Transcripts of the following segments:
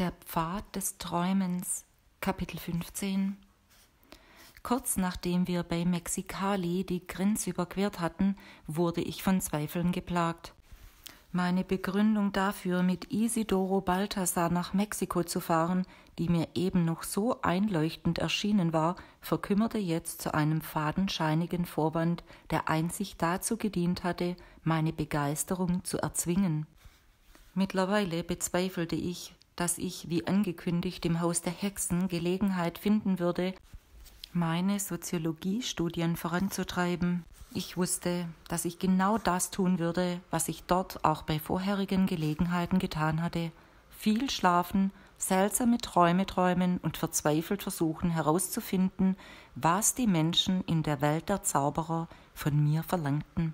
Der Pfad des Träumens, Kapitel 15. Kurz nachdem wir bei Mexicali die Grenze überquert hatten, wurde ich von Zweifeln geplagt. Meine Begründung dafür, mit Isidoro Balthasar nach Mexiko zu fahren, die mir eben noch so einleuchtend erschienen war, verkümmerte jetzt zu einem fadenscheinigen Vorwand, der einzig dazu gedient hatte, meine Begeisterung zu erzwingen. Mittlerweile bezweifelte ich, dass ich, wie angekündigt, im Haus der Hexen Gelegenheit finden würde, meine Soziologiestudien voranzutreiben. Ich wusste, dass ich genau das tun würde, was ich dort auch bei vorherigen Gelegenheiten getan hatte. Viel schlafen, seltsame Träume träumen und verzweifelt versuchen herauszufinden, was die Menschen in der Welt der Zauberer von mir verlangten.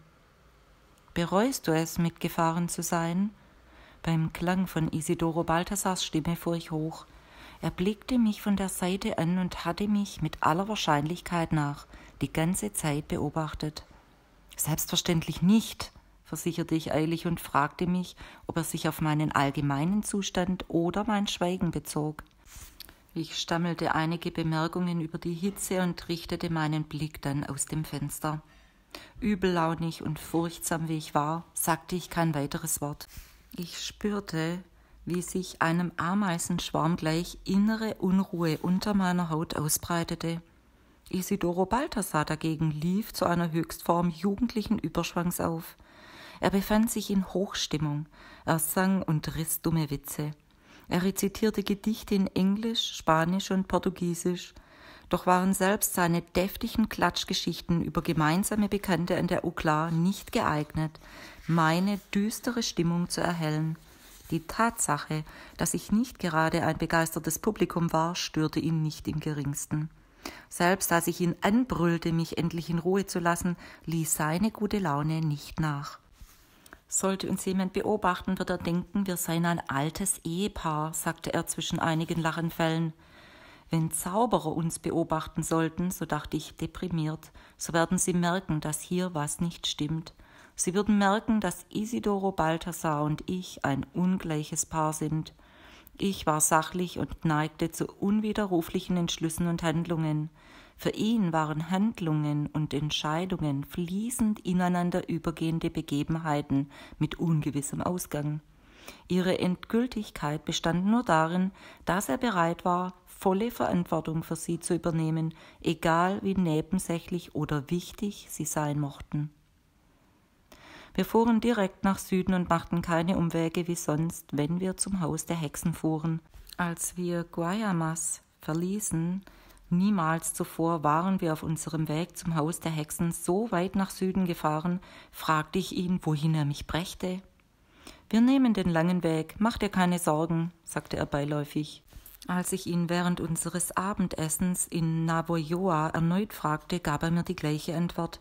Bereust du es, mitgefahren zu sein? Beim Klang von Isidoro Balthasars Stimme fuhr ich hoch. Er blickte mich von der Seite an und hatte mich mit aller Wahrscheinlichkeit nach die ganze Zeit beobachtet. Selbstverständlich nicht, versicherte ich eilig und fragte mich, ob er sich auf meinen allgemeinen Zustand oder mein Schweigen bezog. Ich stammelte einige Bemerkungen über die Hitze und richtete meinen Blick dann aus dem Fenster. Übellaunig und furchtsam wie ich war, sagte ich kein weiteres Wort. Ich spürte, wie sich einem Ameisenschwarm gleich innere Unruhe unter meiner Haut ausbreitete. Isidoro Balthasar dagegen lief zu einer Höchstform jugendlichen Überschwangs auf. Er befand sich in Hochstimmung, er sang und riss dumme Witze. Er rezitierte Gedichte in Englisch, Spanisch und Portugiesisch – doch waren selbst seine deftigen Klatschgeschichten über gemeinsame Bekannte in der UKLA nicht geeignet, meine düstere Stimmung zu erhellen. Die Tatsache, dass ich nicht gerade ein begeistertes Publikum war, störte ihn nicht im geringsten. Selbst als ich ihn anbrüllte, mich endlich in Ruhe zu lassen, ließ seine gute Laune nicht nach. Sollte uns jemand beobachten, wird er denken, wir seien ein altes Ehepaar, sagte er zwischen einigen Lachenfällen. Wenn Zauberer uns beobachten sollten, so dachte ich deprimiert, so werden sie merken, dass hier was nicht stimmt. Sie würden merken, dass Isidoro Balthasar und ich ein ungleiches Paar sind. Ich war sachlich und neigte zu unwiderruflichen Entschlüssen und Handlungen. Für ihn waren Handlungen und Entscheidungen fließend ineinander übergehende Begebenheiten mit ungewissem Ausgang. Ihre Endgültigkeit bestand nur darin, dass er bereit war, volle Verantwortung für sie zu übernehmen, egal wie nebensächlich oder wichtig sie sein mochten. Wir fuhren direkt nach Süden und machten keine Umwege wie sonst, wenn wir zum Haus der Hexen fuhren. Als wir Guayamas verließen, niemals zuvor waren wir auf unserem Weg zum Haus der Hexen so weit nach Süden gefahren, fragte ich ihn, wohin er mich brächte. Wir nehmen den langen Weg, mach dir keine Sorgen, sagte er beiläufig. Als ich ihn während unseres Abendessens in Navojoa erneut fragte, gab er mir die gleiche Antwort.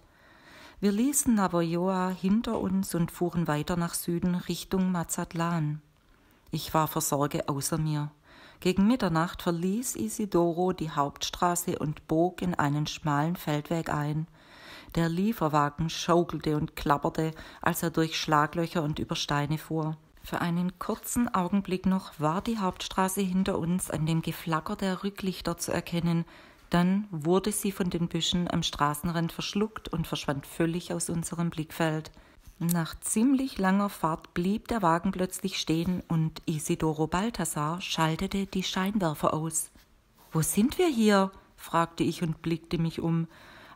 Wir ließen Navojoa hinter uns und fuhren weiter nach Süden Richtung Mazatlan. Ich war vor Sorge außer mir. Gegen Mitternacht verließ Isidoro die Hauptstraße und bog in einen schmalen Feldweg ein. Der Lieferwagen schaukelte und klapperte, als er durch Schlaglöcher und über Steine fuhr. Für einen kurzen Augenblick noch war die Hauptstraße hinter uns an dem Geflacker der Rücklichter zu erkennen, dann wurde sie von den Büschen am Straßenrand verschluckt und verschwand völlig aus unserem Blickfeld. Nach ziemlich langer Fahrt blieb der Wagen plötzlich stehen und Isidoro Balthasar schaltete die Scheinwerfer aus. Wo sind wir hier? fragte ich und blickte mich um.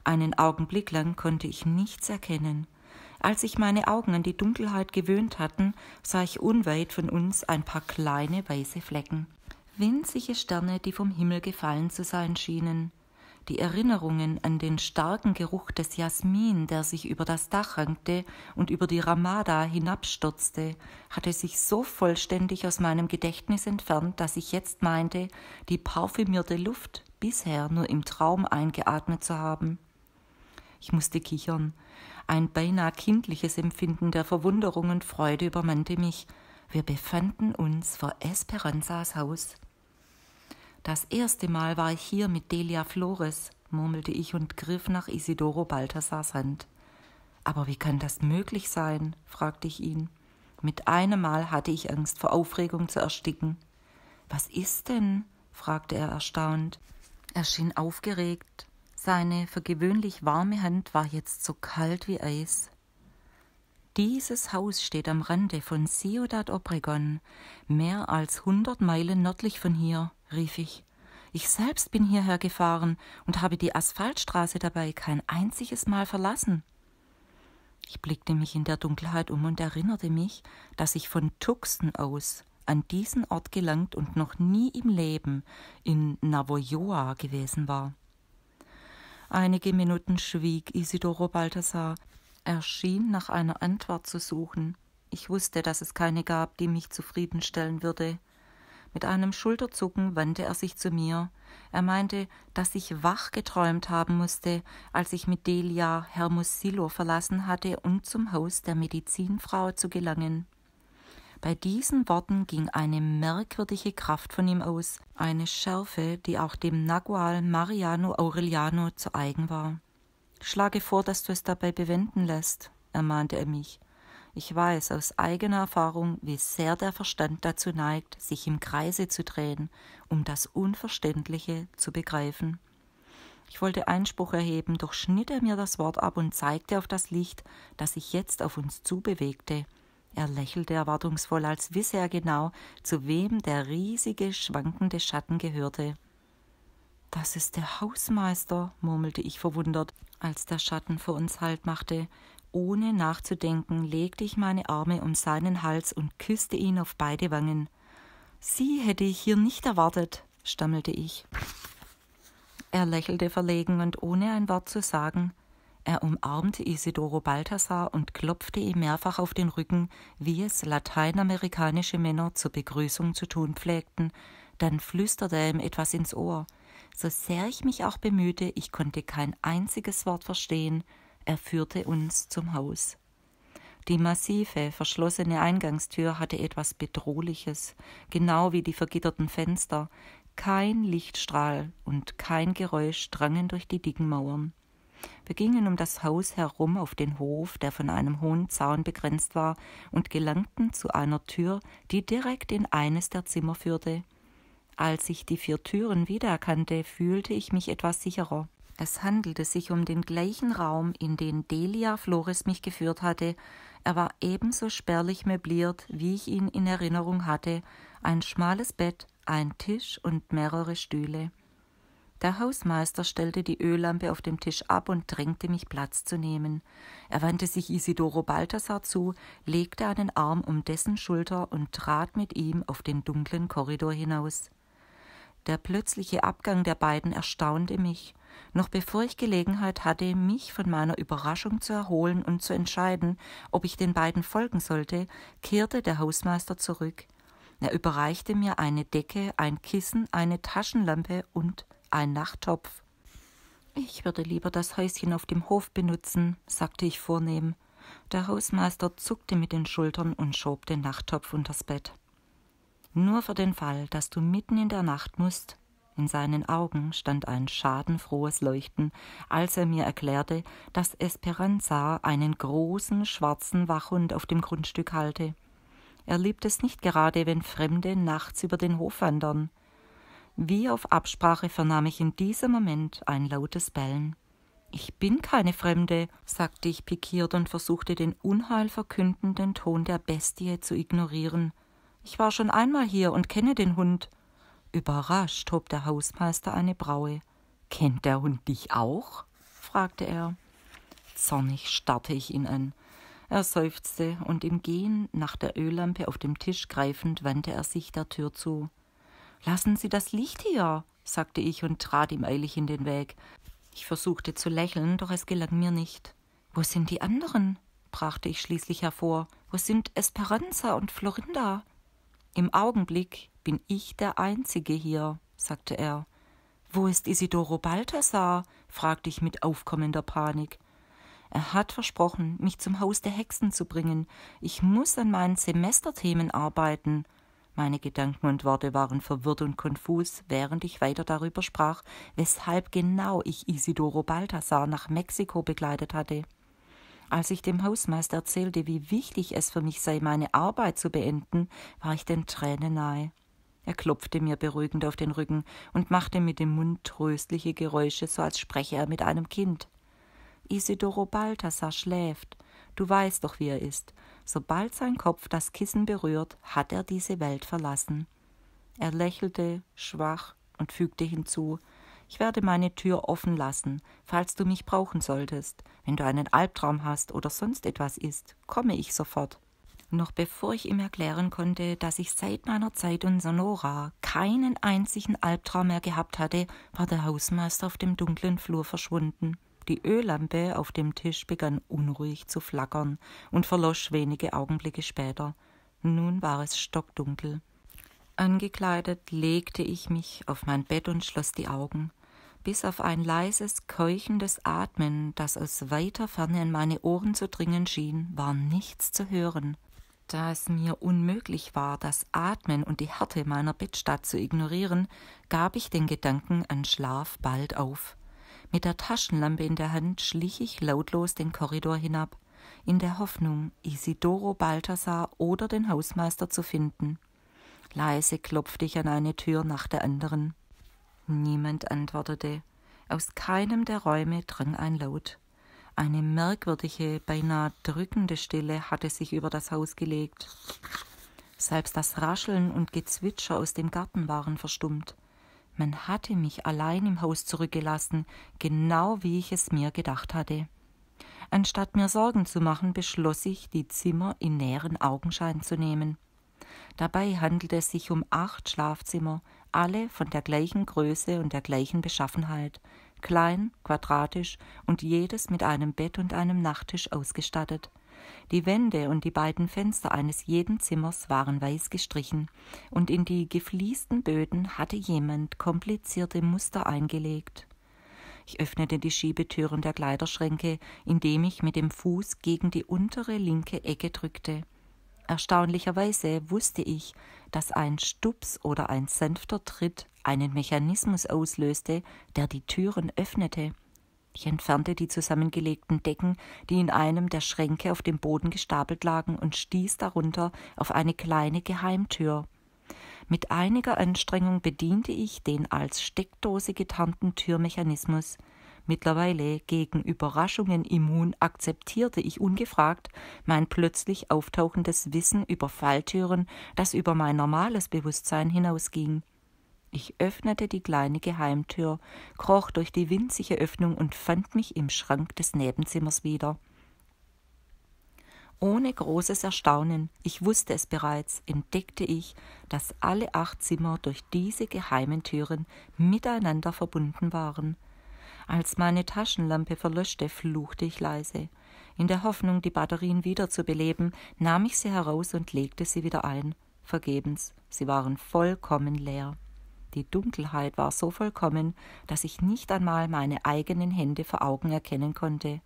Einen Augenblick lang konnte ich nichts erkennen. Als sich meine Augen an die Dunkelheit gewöhnt hatten, sah ich unweit von uns ein paar kleine weiße Flecken. Winzige Sterne, die vom Himmel gefallen zu sein schienen. Die Erinnerungen an den starken Geruch des Jasmin, der sich über das Dach rankte und über die Ramada hinabstürzte, hatte sich so vollständig aus meinem Gedächtnis entfernt, dass ich jetzt meinte, die parfümierte Luft bisher nur im Traum eingeatmet zu haben. Ich musste kichern. Ein beinahe kindliches Empfinden der Verwunderung und Freude übermannte mich. Wir befanden uns vor Esperanzas Haus. Das erste Mal war ich hier mit Delia Flores, murmelte ich und griff nach Isidoro Balthasars Hand. Aber wie kann das möglich sein? fragte ich ihn. Mit einem Mal hatte ich Angst vor Aufregung zu ersticken. Was ist denn? fragte er erstaunt. Er schien aufgeregt. Seine für gewöhnlich warme Hand war jetzt so kalt wie Eis. Dieses Haus steht am Rande von Ciudad Obregon, mehr als hundert Meilen nördlich von hier, rief ich. Ich selbst bin hierher gefahren und habe die Asphaltstraße dabei kein einziges Mal verlassen. Ich blickte mich in der Dunkelheit um und erinnerte mich, dass ich von Tuxen aus an diesen Ort gelangt und noch nie im Leben in Navojoa gewesen war. Einige Minuten schwieg Isidoro Balthasar. Er schien nach einer Antwort zu suchen. Ich wusste, dass es keine gab, die mich zufriedenstellen würde. Mit einem Schulterzucken wandte er sich zu mir. Er meinte, dass ich wach geträumt haben musste, als ich mit Delia Hermosillo verlassen hatte, um zum Haus der Medizinfrau zu gelangen. Bei diesen Worten ging eine merkwürdige Kraft von ihm aus, eine Schärfe, die auch dem Nagual Mariano Aureliano zu eigen war. Schlage vor, dass du es dabei bewenden lässt, ermahnte er mich. Ich weiß aus eigener Erfahrung, wie sehr der Verstand dazu neigt, sich im Kreise zu drehen, um das Unverständliche zu begreifen. Ich wollte Einspruch erheben, doch schnitt er mir das Wort ab und zeigte auf das Licht, das sich jetzt auf uns zubewegte. Er lächelte erwartungsvoll, als wisse er genau, zu wem der riesige, schwankende Schatten gehörte. Das ist der Hausmeister, murmelte ich verwundert, als der Schatten vor uns Halt machte. Ohne nachzudenken, legte ich meine Arme um seinen Hals und küsste ihn auf beide Wangen. Sie hätte ich hier nicht erwartet, stammelte ich. Er lächelte verlegen und ohne ein Wort zu sagen, er umarmte Isidoro Balthasar und klopfte ihm mehrfach auf den Rücken, wie es lateinamerikanische Männer zur Begrüßung zu tun pflegten. Dann flüsterte er ihm etwas ins Ohr. So sehr ich mich auch bemühte, ich konnte kein einziges Wort verstehen. Er führte uns zum Haus. Die massive, verschlossene Eingangstür hatte etwas Bedrohliches, genau wie die vergitterten Fenster. Kein Lichtstrahl und kein Geräusch drangen durch die dicken Mauern. Wir gingen um das Haus herum auf den Hof, der von einem hohen Zaun begrenzt war, und gelangten zu einer Tür, die direkt in eines der Zimmer führte. Als ich die vier Türen wiedererkannte, fühlte ich mich etwas sicherer. Es handelte sich um den gleichen Raum, in den Delia Flores mich geführt hatte. Er war ebenso spärlich möbliert, wie ich ihn in Erinnerung hatte. Ein schmales Bett, ein Tisch und mehrere Stühle. Der Hausmeister stellte die Öllampe auf dem Tisch ab und drängte mich, Platz zu nehmen. Er wandte sich Isidoro Balthasar zu, legte einen Arm um dessen Schulter und trat mit ihm auf den dunklen Korridor hinaus. Der plötzliche Abgang der beiden erstaunte mich. Noch bevor ich Gelegenheit hatte, mich von meiner Überraschung zu erholen und zu entscheiden, ob ich den beiden folgen sollte, kehrte der Hausmeister zurück. Er überreichte mir eine Decke, ein Kissen, eine Taschenlampe und ein Nachttopf. Ich würde lieber das Häuschen auf dem Hof benutzen, sagte ich vornehm. Der Hausmeister zuckte mit den Schultern und schob den Nachttopf unters Bett. Nur für den Fall, dass du mitten in der Nacht musst. In seinen Augen stand ein schadenfrohes Leuchten, als er mir erklärte, dass Esperanza einen großen schwarzen Wachhund auf dem Grundstück halte. Er liebt es nicht gerade, wenn Fremde nachts über den Hof wandern. Wie auf Absprache vernahm ich in diesem Moment ein lautes Bellen. Ich bin keine Fremde, sagte ich pikiert und versuchte den unheilverkündenden Ton der Bestie zu ignorieren. Ich war schon einmal hier und kenne den Hund. Überrascht hob der Hausmeister eine Braue. Kennt der Hund dich auch? fragte er. Zornig starrte ich ihn an. Er seufzte, und im Gehen nach der Öllampe auf dem Tisch greifend wandte er sich der Tür zu. Lassen Sie das Licht hier, sagte ich und trat ihm eilig in den Weg. Ich versuchte zu lächeln, doch es gelang mir nicht. Wo sind die anderen? brachte ich schließlich hervor. Wo sind Esperanza und Florinda? Im Augenblick bin ich der Einzige hier, sagte er. Wo ist Isidoro Balthasar? fragte ich mit aufkommender Panik. Er hat versprochen, mich zum Haus der Hexen zu bringen. Ich muss an meinen Semesterthemen arbeiten. Meine Gedanken und Worte waren verwirrt und konfus, während ich weiter darüber sprach, weshalb genau ich Isidoro Balthasar nach Mexiko begleitet hatte. Als ich dem Hausmeister erzählte, wie wichtig es für mich sei, meine Arbeit zu beenden, war ich den Tränen nahe. Er klopfte mir beruhigend auf den Rücken und machte mit dem Mund tröstliche Geräusche, so als spreche er mit einem Kind. Isidoro Balthasar schläft, Du weißt doch, wie er ist. Sobald sein Kopf das Kissen berührt, hat er diese Welt verlassen. Er lächelte schwach und fügte hinzu Ich werde meine Tür offen lassen, falls du mich brauchen solltest. Wenn du einen Albtraum hast oder sonst etwas ist, komme ich sofort. Noch bevor ich ihm erklären konnte, dass ich seit meiner Zeit in Sonora keinen einzigen Albtraum mehr gehabt hatte, war der Hausmeister auf dem dunklen Flur verschwunden die Öllampe auf dem Tisch begann unruhig zu flackern und verlosch wenige Augenblicke später. Nun war es stockdunkel. Angekleidet legte ich mich auf mein Bett und schloss die Augen, bis auf ein leises, keuchendes Atmen, das aus weiter Ferne in meine Ohren zu dringen schien, war nichts zu hören. Da es mir unmöglich war, das Atmen und die Härte meiner Bettstadt zu ignorieren, gab ich den Gedanken an Schlaf bald auf. Mit der Taschenlampe in der Hand schlich ich lautlos den Korridor hinab, in der Hoffnung, Isidoro Balthasar oder den Hausmeister zu finden. Leise klopfte ich an eine Tür nach der anderen. Niemand antwortete. Aus keinem der Räume drang ein Laut. Eine merkwürdige, beinahe drückende Stille hatte sich über das Haus gelegt. Selbst das Rascheln und Gezwitscher aus dem Garten waren verstummt. Man hatte mich allein im Haus zurückgelassen, genau wie ich es mir gedacht hatte. Anstatt mir Sorgen zu machen, beschloss ich, die Zimmer in näheren Augenschein zu nehmen. Dabei handelte es sich um acht Schlafzimmer, alle von der gleichen Größe und der gleichen Beschaffenheit, klein, quadratisch und jedes mit einem Bett und einem Nachttisch ausgestattet. Die Wände und die beiden Fenster eines jeden Zimmers waren weiß gestrichen, und in die gefliesten Böden hatte jemand komplizierte Muster eingelegt. Ich öffnete die Schiebetüren der Kleiderschränke, indem ich mit dem Fuß gegen die untere linke Ecke drückte. Erstaunlicherweise wusste ich, dass ein Stups oder ein sanfter Tritt einen Mechanismus auslöste, der die Türen öffnete. Ich entfernte die zusammengelegten Decken, die in einem der Schränke auf dem Boden gestapelt lagen, und stieß darunter auf eine kleine Geheimtür. Mit einiger Anstrengung bediente ich den als Steckdose getarnten Türmechanismus. Mittlerweile, gegen Überraschungen immun, akzeptierte ich ungefragt mein plötzlich auftauchendes Wissen über Falltüren, das über mein normales Bewusstsein hinausging. Ich öffnete die kleine Geheimtür, kroch durch die winzige Öffnung und fand mich im Schrank des Nebenzimmers wieder. Ohne großes Erstaunen, ich wusste es bereits, entdeckte ich, dass alle acht Zimmer durch diese geheimen Türen miteinander verbunden waren. Als meine Taschenlampe verlöschte, fluchte ich leise. In der Hoffnung, die Batterien wiederzubeleben, nahm ich sie heraus und legte sie wieder ein. Vergebens, sie waren vollkommen leer. Die Dunkelheit war so vollkommen, dass ich nicht einmal meine eigenen Hände vor Augen erkennen konnte.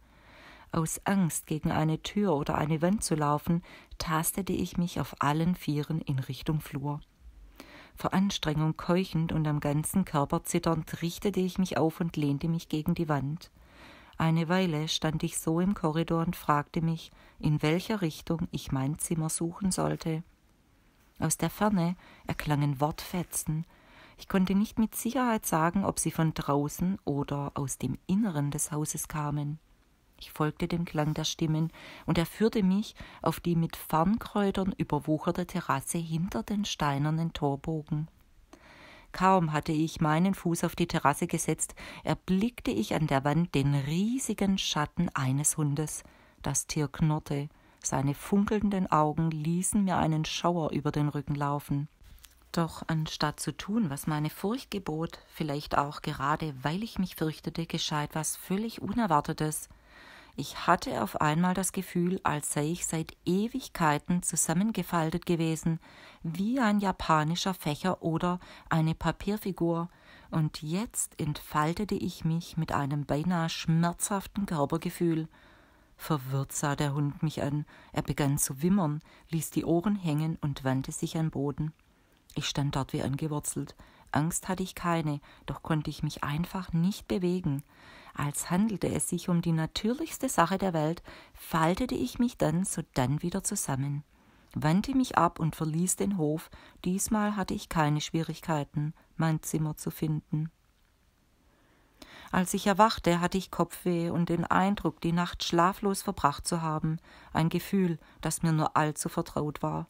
Aus Angst, gegen eine Tür oder eine Wand zu laufen, tastete ich mich auf allen Vieren in Richtung Flur. Vor Anstrengung keuchend und am ganzen Körper zitternd richtete ich mich auf und lehnte mich gegen die Wand. Eine Weile stand ich so im Korridor und fragte mich, in welcher Richtung ich mein Zimmer suchen sollte. Aus der Ferne erklangen Wortfetzen, ich konnte nicht mit Sicherheit sagen, ob sie von draußen oder aus dem Inneren des Hauses kamen. Ich folgte dem Klang der Stimmen, und er führte mich auf die mit Farnkräutern überwucherte Terrasse hinter den steinernen Torbogen. Kaum hatte ich meinen Fuß auf die Terrasse gesetzt, erblickte ich an der Wand den riesigen Schatten eines Hundes. Das Tier knurrte, seine funkelnden Augen ließen mir einen Schauer über den Rücken laufen. Doch anstatt zu tun, was meine Furcht gebot, vielleicht auch gerade, weil ich mich fürchtete, geschah etwas völlig Unerwartetes. Ich hatte auf einmal das Gefühl, als sei ich seit Ewigkeiten zusammengefaltet gewesen, wie ein japanischer Fächer oder eine Papierfigur, und jetzt entfaltete ich mich mit einem beinahe schmerzhaften Körpergefühl. Verwirrt sah der Hund mich an, er begann zu wimmern, ließ die Ohren hängen und wandte sich an Boden. Ich stand dort wie angewurzelt. Angst hatte ich keine, doch konnte ich mich einfach nicht bewegen. Als handelte es sich um die natürlichste Sache der Welt, faltete ich mich dann sodann wieder zusammen, wandte mich ab und verließ den Hof. Diesmal hatte ich keine Schwierigkeiten, mein Zimmer zu finden. Als ich erwachte, hatte ich Kopfweh und den Eindruck, die Nacht schlaflos verbracht zu haben, ein Gefühl, das mir nur allzu vertraut war.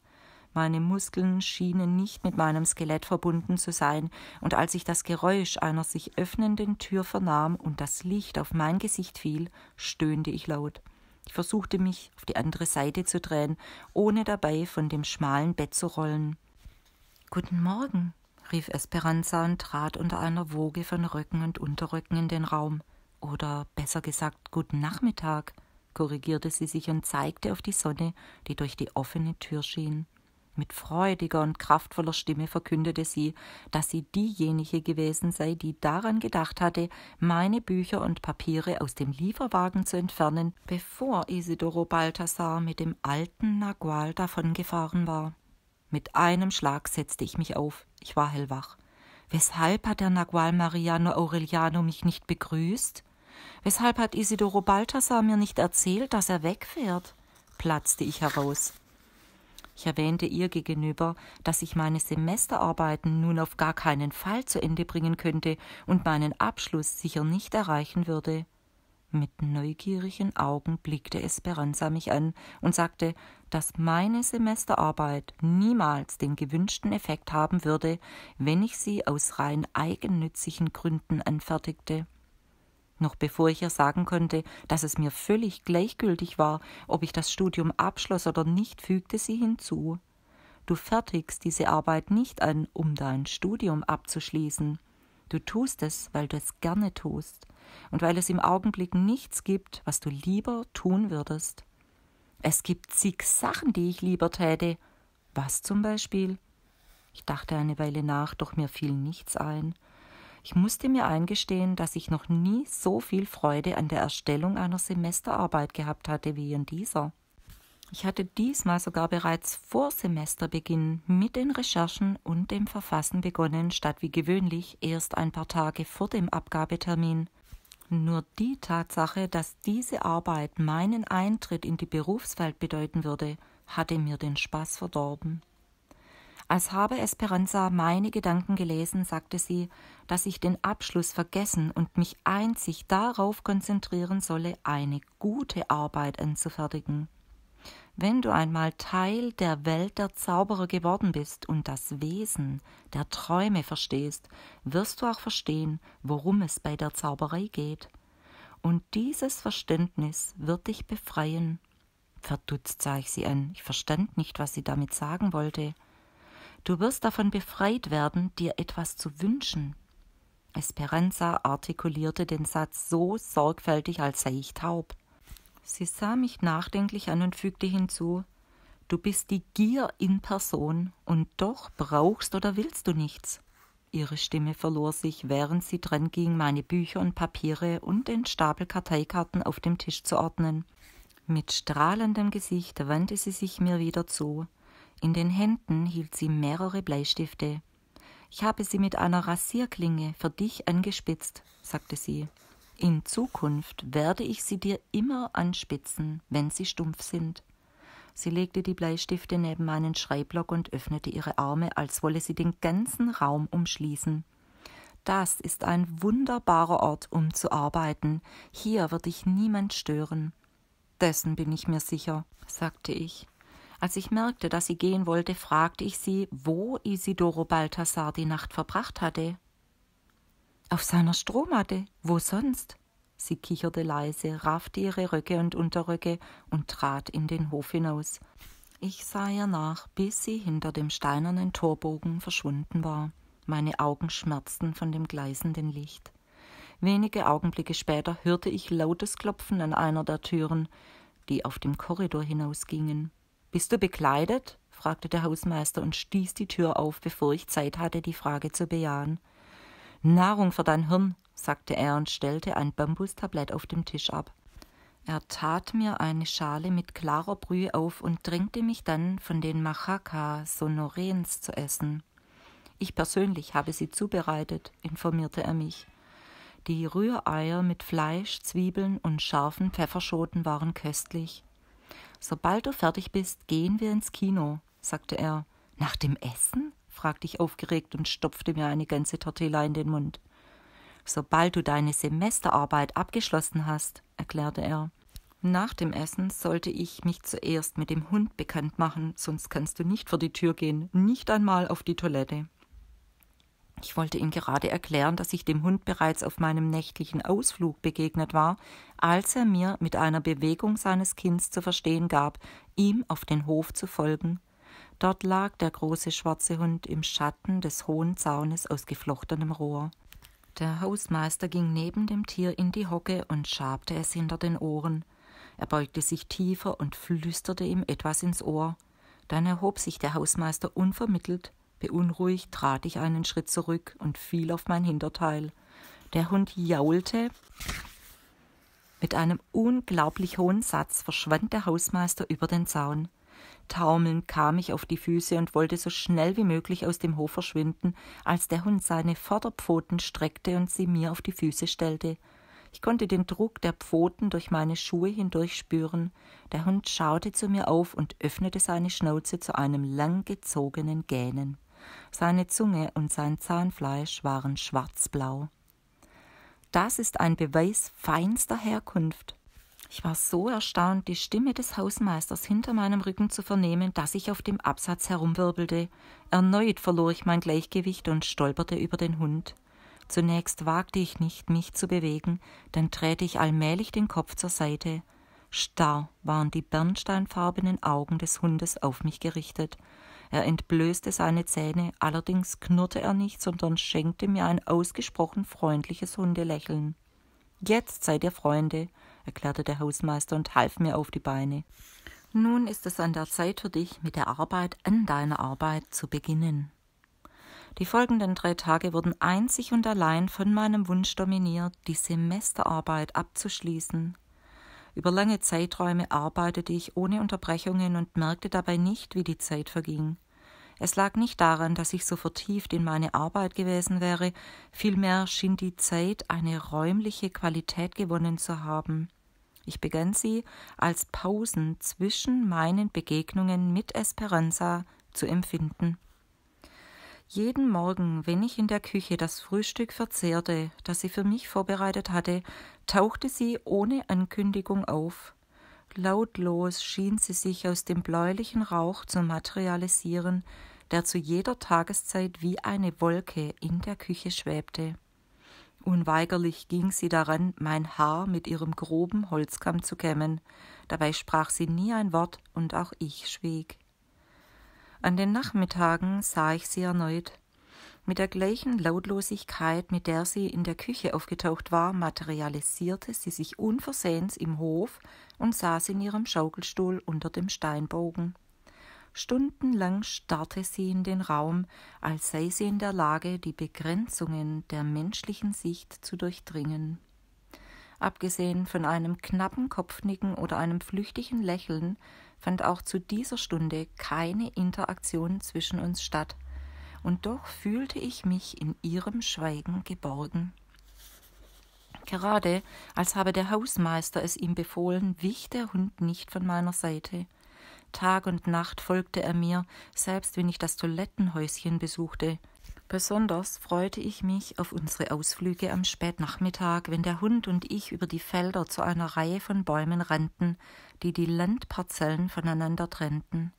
Meine Muskeln schienen nicht mit meinem Skelett verbunden zu sein, und als ich das Geräusch einer sich öffnenden Tür vernahm und das Licht auf mein Gesicht fiel, stöhnte ich laut. Ich versuchte mich auf die andere Seite zu drehen, ohne dabei von dem schmalen Bett zu rollen. Guten Morgen, rief Esperanza und trat unter einer Woge von Röcken und Unterröcken in den Raum. Oder besser gesagt, guten Nachmittag, korrigierte sie sich und zeigte auf die Sonne, die durch die offene Tür schien. Mit freudiger und kraftvoller Stimme verkündete sie, dass sie diejenige gewesen sei, die daran gedacht hatte, meine Bücher und Papiere aus dem Lieferwagen zu entfernen, bevor Isidoro Balthasar mit dem alten Nagual davongefahren war. Mit einem Schlag setzte ich mich auf. Ich war hellwach. Weshalb hat der Nagual Mariano Aureliano mich nicht begrüßt? Weshalb hat Isidoro Balthasar mir nicht erzählt, dass er wegfährt? platzte ich heraus. Ich erwähnte ihr gegenüber, dass ich meine Semesterarbeiten nun auf gar keinen Fall zu Ende bringen könnte und meinen Abschluss sicher nicht erreichen würde. Mit neugierigen Augen blickte Esperanza mich an und sagte, dass meine Semesterarbeit niemals den gewünschten Effekt haben würde, wenn ich sie aus rein eigennützigen Gründen anfertigte. Noch bevor ich ihr sagen konnte, dass es mir völlig gleichgültig war, ob ich das Studium abschloss oder nicht, fügte sie hinzu. Du fertigst diese Arbeit nicht an, um dein Studium abzuschließen. Du tust es, weil du es gerne tust und weil es im Augenblick nichts gibt, was du lieber tun würdest. Es gibt zig Sachen, die ich lieber täte. Was zum Beispiel? Ich dachte eine Weile nach, doch mir fiel nichts ein. Ich musste mir eingestehen, dass ich noch nie so viel Freude an der Erstellung einer Semesterarbeit gehabt hatte wie in dieser. Ich hatte diesmal sogar bereits vor Semesterbeginn mit den Recherchen und dem Verfassen begonnen, statt wie gewöhnlich erst ein paar Tage vor dem Abgabetermin. Nur die Tatsache, dass diese Arbeit meinen Eintritt in die Berufswelt bedeuten würde, hatte mir den Spaß verdorben. Als habe Esperanza meine Gedanken gelesen, sagte sie, dass ich den Abschluss vergessen und mich einzig darauf konzentrieren solle, eine gute Arbeit anzufertigen. Wenn du einmal Teil der Welt der Zauberer geworden bist und das Wesen der Träume verstehst, wirst du auch verstehen, worum es bei der Zauberei geht. Und dieses Verständnis wird dich befreien. Verdutzt sah ich sie an. Ich verstand nicht, was sie damit sagen wollte. Du wirst davon befreit werden, dir etwas zu wünschen. Esperanza artikulierte den Satz so sorgfältig, als sei ich taub. Sie sah mich nachdenklich an und fügte hinzu Du bist die Gier in Person, und doch brauchst oder willst du nichts. Ihre Stimme verlor sich, während sie dran ging, meine Bücher und Papiere und den Stapel Karteikarten auf dem Tisch zu ordnen. Mit strahlendem Gesicht wandte sie sich mir wieder zu, in den Händen hielt sie mehrere Bleistifte. Ich habe sie mit einer Rasierklinge für dich angespitzt, sagte sie. In Zukunft werde ich sie dir immer anspitzen, wenn sie stumpf sind. Sie legte die Bleistifte neben meinen Schreibblock und öffnete ihre Arme, als wolle sie den ganzen Raum umschließen. Das ist ein wunderbarer Ort, um zu arbeiten. Hier wird dich niemand stören. Dessen bin ich mir sicher, sagte ich. Als ich merkte, dass sie gehen wollte, fragte ich sie, wo Isidoro Balthasar die Nacht verbracht hatte. Auf seiner Strohmatte. Wo sonst? Sie kicherte leise, raffte ihre Röcke und Unterröcke und trat in den Hof hinaus. Ich sah ihr nach, bis sie hinter dem steinernen Torbogen verschwunden war. Meine Augen schmerzten von dem gleißenden Licht. Wenige Augenblicke später hörte ich lautes Klopfen an einer der Türen, die auf dem Korridor hinausgingen. Bist du bekleidet? fragte der Hausmeister und stieß die Tür auf, bevor ich Zeit hatte, die Frage zu bejahen. Nahrung für dein Hirn, sagte er und stellte ein Bambustablett auf dem Tisch ab. Er tat mir eine Schale mit klarer Brühe auf und drängte mich dann, von den Machaka Sonorens zu essen. Ich persönlich habe sie zubereitet, informierte er mich. Die Rühreier mit Fleisch, Zwiebeln und scharfen Pfefferschoten waren köstlich. Sobald du fertig bist, gehen wir ins Kino, sagte er. Nach dem Essen? fragte ich aufgeregt und stopfte mir eine ganze Tortilla in den Mund. Sobald du deine Semesterarbeit abgeschlossen hast, erklärte er. Nach dem Essen sollte ich mich zuerst mit dem Hund bekannt machen, sonst kannst du nicht vor die Tür gehen, nicht einmal auf die Toilette. Ich wollte ihm gerade erklären, dass ich dem Hund bereits auf meinem nächtlichen Ausflug begegnet war, als er mir mit einer Bewegung seines Kinns zu verstehen gab, ihm auf den Hof zu folgen. Dort lag der große schwarze Hund im Schatten des hohen Zaunes aus geflochtenem Rohr. Der Hausmeister ging neben dem Tier in die Hocke und schabte es hinter den Ohren. Er beugte sich tiefer und flüsterte ihm etwas ins Ohr. Dann erhob sich der Hausmeister unvermittelt, Beunruhigt trat ich einen Schritt zurück und fiel auf mein Hinterteil. Der Hund jaulte. Mit einem unglaublich hohen Satz verschwand der Hausmeister über den Zaun. Taumelnd kam ich auf die Füße und wollte so schnell wie möglich aus dem Hof verschwinden, als der Hund seine Vorderpfoten streckte und sie mir auf die Füße stellte. Ich konnte den Druck der Pfoten durch meine Schuhe hindurch spüren. Der Hund schaute zu mir auf und öffnete seine Schnauze zu einem langgezogenen Gähnen seine Zunge und sein Zahnfleisch waren schwarzblau. Das ist ein Beweis feinster Herkunft. Ich war so erstaunt, die Stimme des Hausmeisters hinter meinem Rücken zu vernehmen, dass ich auf dem Absatz herumwirbelte. Erneut verlor ich mein Gleichgewicht und stolperte über den Hund. Zunächst wagte ich nicht, mich zu bewegen, dann drehte ich allmählich den Kopf zur Seite. Starr waren die bernsteinfarbenen Augen des Hundes auf mich gerichtet, er entblößte seine Zähne, allerdings knurrte er nicht, sondern schenkte mir ein ausgesprochen freundliches Hundelächeln. Jetzt seid ihr Freunde, erklärte der Hausmeister und half mir auf die Beine. Nun ist es an der Zeit für dich, mit der Arbeit an deiner Arbeit zu beginnen. Die folgenden drei Tage wurden einzig und allein von meinem Wunsch dominiert, die Semesterarbeit abzuschließen. Über lange Zeiträume arbeitete ich ohne Unterbrechungen und merkte dabei nicht, wie die Zeit verging. Es lag nicht daran, dass ich so vertieft in meine Arbeit gewesen wäre, vielmehr schien die Zeit eine räumliche Qualität gewonnen zu haben. Ich begann sie als Pausen zwischen meinen Begegnungen mit Esperanza zu empfinden. Jeden Morgen, wenn ich in der Küche das Frühstück verzehrte, das sie für mich vorbereitet hatte, tauchte sie ohne Ankündigung auf. Lautlos schien sie sich aus dem bläulichen Rauch zu materialisieren, der zu jeder Tageszeit wie eine Wolke in der Küche schwebte. Unweigerlich ging sie daran, mein Haar mit ihrem groben Holzkamm zu kämmen, dabei sprach sie nie ein Wort, und auch ich schwieg. An den Nachmittagen sah ich sie erneut. Mit der gleichen Lautlosigkeit, mit der sie in der Küche aufgetaucht war, materialisierte sie sich unversehens im Hof und saß in ihrem Schaukelstuhl unter dem Steinbogen. Stundenlang starrte sie in den Raum, als sei sie in der Lage, die Begrenzungen der menschlichen Sicht zu durchdringen. Abgesehen von einem knappen Kopfnicken oder einem flüchtigen Lächeln fand auch zu dieser Stunde keine Interaktion zwischen uns statt, und doch fühlte ich mich in ihrem Schweigen geborgen. Gerade als habe der Hausmeister es ihm befohlen, wich der Hund nicht von meiner Seite. Tag und Nacht folgte er mir, selbst wenn ich das Toilettenhäuschen besuchte. Besonders freute ich mich auf unsere Ausflüge am Spätnachmittag, wenn der Hund und ich über die Felder zu einer Reihe von Bäumen rannten, die die Landparzellen voneinander trennten.